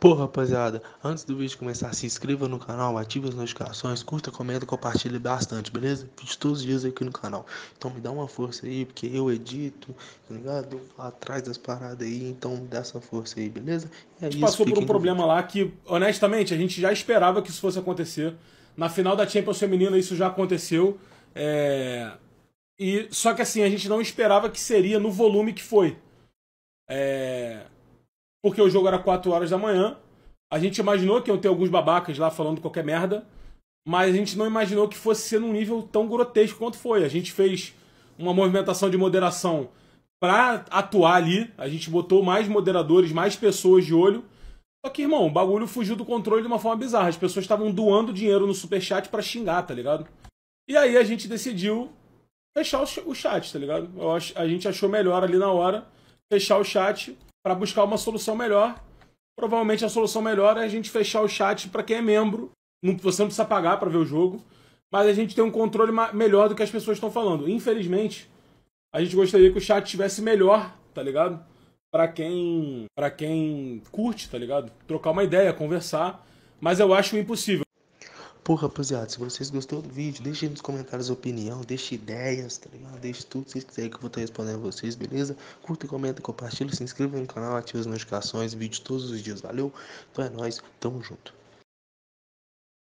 Pô, rapaziada, antes do vídeo começar, se inscreva no canal, ative as notificações, curta, comenta, compartilhe bastante, beleza? Vídeo todos os dias aqui no canal. Então me dá uma força aí, porque eu edito, tá ligado? Eu atrás das paradas aí, então dá essa força aí, beleza? E é a gente isso, passou por um problema lá que, honestamente, a gente já esperava que isso fosse acontecer. Na final da Champions Feminina isso já aconteceu. É... E, só que assim, a gente não esperava que seria no volume que foi. É porque o jogo era 4 horas da manhã. A gente imaginou que iam ter alguns babacas lá falando qualquer merda, mas a gente não imaginou que fosse ser num nível tão grotesco quanto foi. A gente fez uma movimentação de moderação para atuar ali. A gente botou mais moderadores, mais pessoas de olho. Só que, irmão, o bagulho fugiu do controle de uma forma bizarra. As pessoas estavam doando dinheiro no superchat para xingar, tá ligado? E aí a gente decidiu fechar o chat, tá ligado? a gente achou melhor ali na hora fechar o chat para buscar uma solução melhor. Provavelmente a solução melhor é a gente fechar o chat para quem é membro. você não precisa pagar para ver o jogo, mas a gente tem um controle melhor do que as pessoas estão falando. Infelizmente, a gente gostaria que o chat tivesse melhor, tá ligado? Para quem, para quem curte, tá ligado? Trocar uma ideia, conversar, mas eu acho impossível. Pô, rapaziada, se vocês gostou do vídeo, deixem nos comentários opinião, deixe ideias, tá ligado? Deixe tudo que vocês quiserem que eu vou estar respondendo a vocês, beleza? Curta, comenta, compartilha, se inscreva no canal, ative as notificações, vídeo todos os dias, valeu? Então é nóis, tamo junto.